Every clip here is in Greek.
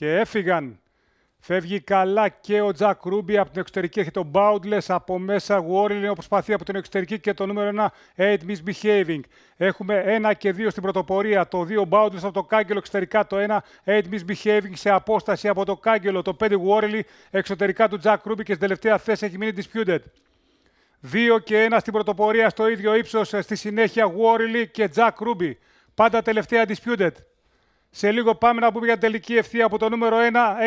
και έφυγαν. Φεύγει καλά και ο Τζακ Ρούμπι από την εξωτερική. Έχει τον Boundless από μέσα. είναι προσπαθεί από την εξωτερική και το νούμερο 1 8 Misbehaving. Έχουμε 1 και 2 στην πρωτοπορία. Το 2 Boundless από το κάγκελο εξωτερικά. Το 1 8 Misbehaving σε απόσταση από το κάγκελο. Το 5 Γουόριλ εξωτερικά του Τζακ Ρούμπι και στην τελευταία θέση έχει μείνει disputed. 2 και 1 στην πρωτοπορία στο ίδιο ύψος. Στη συνέχεια Γουόριλ και Τζακ Ρούμπι. Πάντα τελευταία disputed. Σε λίγο πάμε να πούμε για τελική ευθεία από το νούμερο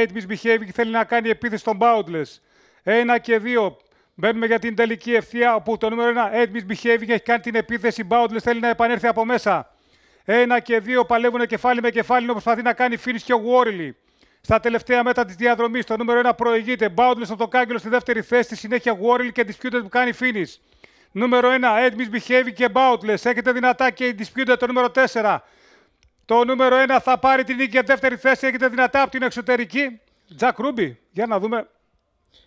1. 8 misbehaving θέλει να κάνει επίθεση στον Boundless. 1 και 2. Μπαίνουμε για την τελική ευθεία όπου το νούμερο 1 8 misbehaving έχει κάνει την επίθεση. Boundless θέλει να επανέλθει από μέσα. 1 και 2 παλεύουν κεφάλι με κεφάλι να προσπαθεί να κάνει finish και ο Στα τελευταία μέτρα της διαδρομής, το νούμερο 1 προηγείται. Boundless από το κάγκελο στη δεύτερη θέση. Στη συνέχεια Warley και Disputed που κάνει finish. Νούμερο 1, Edmis behavey και Boundless. Έχετε δυνατά και Disputed το νούμερο 4. Το νούμερο 1 θα πάρει την νίκη για δεύτερη θέση. Έχετε δυνατά από την εξωτερική. Τζακ Ρούμπι. Για να δούμε.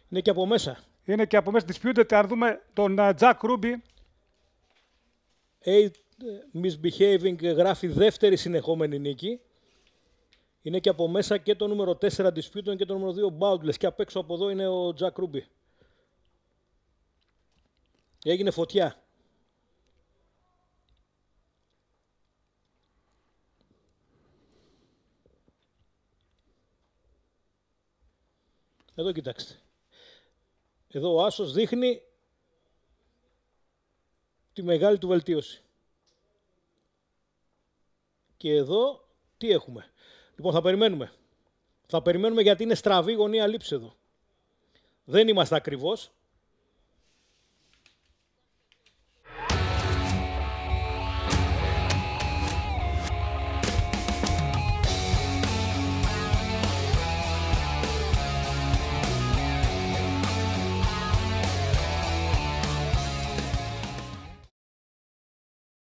Είναι και από μέσα. Είναι και από μέσα. Διsputεται. Αν δούμε τον ε, Τζακ Ρούμπι. Eight ε, misbehaving ε, γράφει δεύτερη συνεχόμενη νίκη. Είναι και από μέσα και το νούμερο 4 Disputed και το νούμερο 2 Boundless. Και απ' έξω από εδώ είναι ο Τζακ Ρούμπι. Έγινε φωτιά. Εδώ κοιτάξτε. Εδώ ο Άσος δείχνει τη μεγάλη του βελτίωση. Και εδώ τι έχουμε. Λοιπόν, θα περιμένουμε. Θα περιμένουμε γιατί είναι στραβή γωνία λήψη εδώ. Δεν είμαστε ακριβώς.